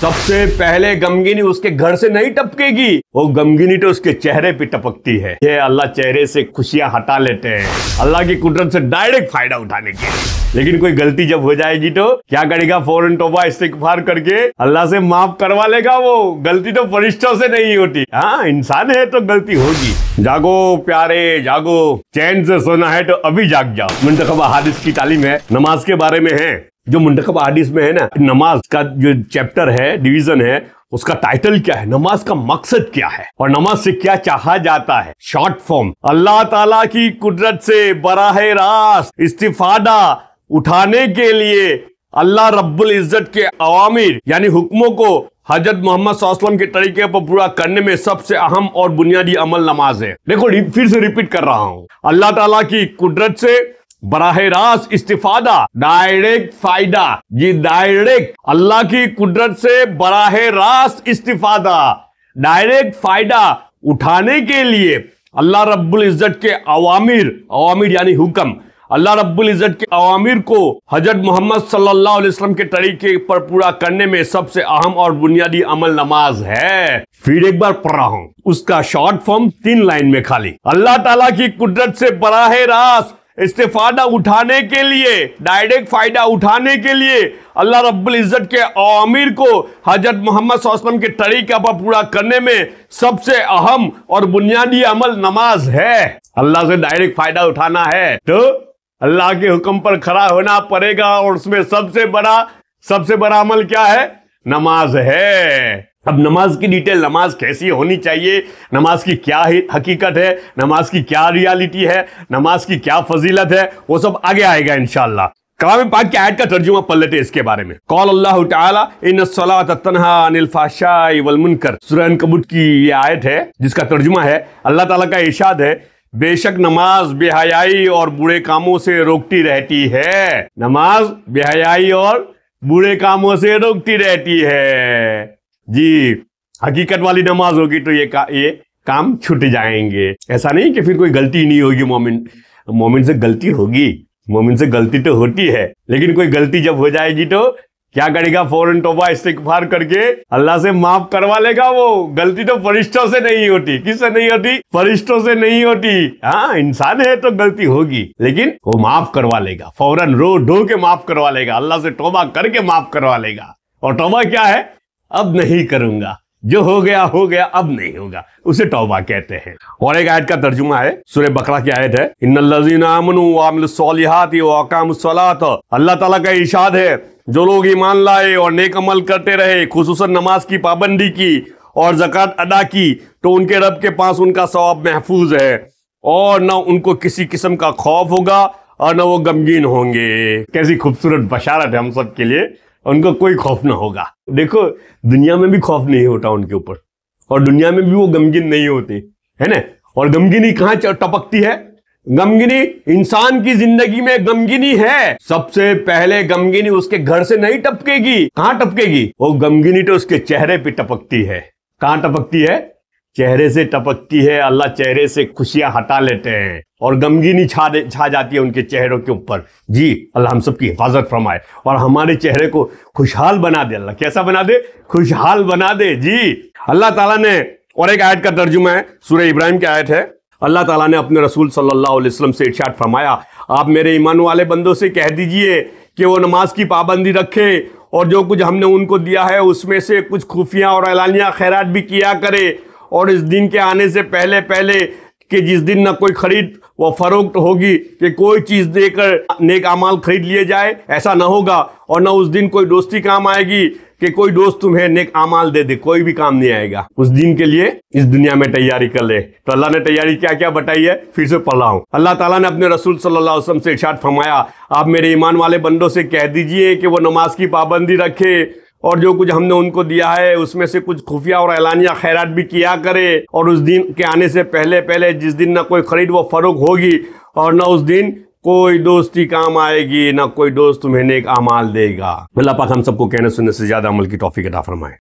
सबसे पहले गमगिनी उसके घर से नहीं टपकेगी वो गमगिनी तो उसके चेहरे पे टपकती है ये अल्लाह चेहरे से खुशियां हटा लेते हैं अल्लाह की कुदरत से डायरेक्ट फायदा उठाने के लिए लेकिन कोई गलती जब हो जाएगी तो क्या करेगा फौरन तोबा इस्तिगफार करके अल्लाह से माफ करवा लेगा वो गलती तो फरिश्तों से नहीं होती हाँ इंसान है तो गलती होगी जागो प्यारे जागो चैन से सोना है तो अभी जाग जाओ मुंतखबा हादिस की तालीम है नमाज के बारे में है जो मुंतखब आदिस में है ना नमाज का जो चैप्टर है डिवीजन है उसका टाइटल क्या है नमाज का मकसद क्या है और नमाज से क्या चाहा जाता है शॉर्ट फॉर्म अल्लाह ताला की कुदरत से बराह रास्त इस्तीफादा उठाने के लिए अल्लाह रब्बुल इज्जत के अवामिर यानी हुक्मों को हजरत मोहम्मद सल्लम के तरीके पर पूरा करने में सबसे अहम और बुनियादी अमल नमाज है देखो फिर से रिपीट कर रहा हूँ अल्लाह तला की कुदरत से बराह रास्त इस्तीफादा डायरेक्ट फायदा ये डायरेक्ट अल्लाह की कुदरत से बराह रास्त इस्तीफादा डायरेक्ट फायदा उठाने के लिए अल्लाह रब्बुल इज़्ज़त के अवामिर अवामिर यानी हुक्म अल्लाह रब्बुल इज़्ज़त के अवामिर को हजरत मोहम्मद सल्लल्लाहु अलैहि वसल्लम के तरीके पर पूरा करने में सबसे अहम और बुनियादी अमल नमाज है फिर एक बार पढ़ रहा हूँ उसका शॉर्ट फॉर्म तीन लाइन में खाली अल्लाह ताला की कुदरत से बराह रास्त इस्तेफादा उठाने के लिए डायरेक्ट फ़ायदा उठाने के लिए अल्लाह रब्बुल इज़्ज़त के आमिर को हजरत मोहम्मद वसल्लम के तरीका पर पूरा करने में सबसे अहम और बुनियादी अमल नमाज है अल्लाह से डायरेक्ट फ़ायदा उठाना है तो अल्लाह के हुक्म पर खड़ा होना पड़ेगा और उसमें सबसे बड़ा सबसे बड़ा अमल क्या है नमाज है अब नमाज की डिटेल नमाज कैसी होनी चाहिए नमाज की क्या हकीकत है नमाज की क्या रियलिटी है नमाज की क्या फजीलत है वो सब आगे आएगा इनशाला कलाम पाक के आयत का तर्जुमा पढ़ लेते इसके बारे में कौल अल्लाह तनहाकर सुरन कबूत की ये आयत है जिसका तर्जुमा है अल्लाह तला का इशाद है बेशक नमाज बेहयाई और बुरे कामों से रोकती रहती है नमाज बेहयाई और बुरे कामों से रोकती रहती है जी हकीकत वाली नमाज होगी तो ये का, ये काम छूट जाएंगे ऐसा नहीं कि फिर कोई गलती नहीं होगी मोमिन मोमिन से गलती होगी मोमिन से गलती तो होती है लेकिन कोई गलती जब हो जाएगी तो क्या करेगा फौरन तोबा इस्तार करके अल्लाह से माफ करवा लेगा वो गलती तो फरिश्तों से नहीं होती किससे नहीं होती फरिश्तों से नहीं होती हाँ इंसान है तो गलती होगी लेकिन वो माफ करवा लेगा फौरन रो ढो के माफ करवा लेगा अल्लाह से तोबा करके माफ करवा लेगा और तोबा क्या है अब नहीं करूंगा जो हो गया हो गया अब नहीं होगा उसे तौबा कहते हैं और एक आयत का तर्जुमा है सूर्य बकरा की आयत है अल्लाह ताला का इशाद है जो लोग ईमान लाए और नेक अमल करते रहे खसूस नमाज की पाबंदी की और जक़ात अदा की तो उनके रब के पास उनका सवाब महफूज है और ना उनको किसी किस्म का खौफ होगा और न वो गमगीन होंगे कैसी खूबसूरत बशारत है हम सब के लिए उनका कोई खौफ ना होगा देखो दुनिया में भी खौफ नहीं होता उनके ऊपर और दुनिया में भी वो गमगिन नहीं होते है ना और गमगिनी कहाँ टपकती है गमगिनी इंसान की जिंदगी में गमगिनी है सबसे पहले गमगिनी उसके घर से नहीं टपकेगी कहाँ टपकेगी वो गमगिनी तो उसके चेहरे पे टपकती है कहाँ टपकती है चेहरे से टपकती है अल्लाह चेहरे से खुशियां हटा लेते हैं और गमगीनी छा छा जाती है उनके चेहरों के ऊपर जी अल्लाह हम सब की हिफाजत फरमाए और हमारे चेहरे को खुशहाल बना दे अल्लाह कैसा बना दे खुशहाल बना दे जी अल्लाह ताला ने और एक आयत का तर्जुमा है सूर्य इब्राहिम की आयत है अल्लाह ताला ने अपने रसूल सल्लल्लाहु अलैहि वसल्लम से इर्शाद फरमाया आप मेरे ईमान वाले बंदों से कह दीजिए कि वो नमाज की पाबंदी रखे और जो कुछ हमने उनको दिया है उसमें से कुछ खुफिया और एलानिया खैरात भी किया करे और इस दिन के आने से पहले पहले कि जिस दिन न कोई खरीद व फरोख्त होगी कि कोई चीज़ देकर नेक अमाल खरीद लिए जाए ऐसा ना होगा और ना उस दिन कोई दोस्ती काम आएगी कि कोई दोस्त तुम्हें नेक अमाल दे दे कोई भी काम नहीं आएगा उस दिन के लिए इस दुनिया में तैयारी कर ले तो अल्लाह ने तैयारी क्या क्या बताई है फिर से पढ़ रहा हूँ अल्लाह ताला ने अपने रसूल सल्लल्लाहु अलैहि वसल्लम से इर्शाद फरमाया आप मेरे ईमान वाले बंदों से कह दीजिए कि वो नमाज की पाबंदी रखे और जो कुछ हमने उनको दिया है उसमें से कुछ खुफिया और ऐलानिया खैरात भी किया करे और उस दिन के आने से पहले पहले जिस दिन ना कोई ख़रीद व फ़रोग होगी और ना उस दिन कोई दोस्ती काम आएगी ना कोई दोस्त तुम्हें नेक अमाल देगा अल्लाह पाक हम सबको कहने सुनने से ज़्यादा अमल की टॉफी के फरमाए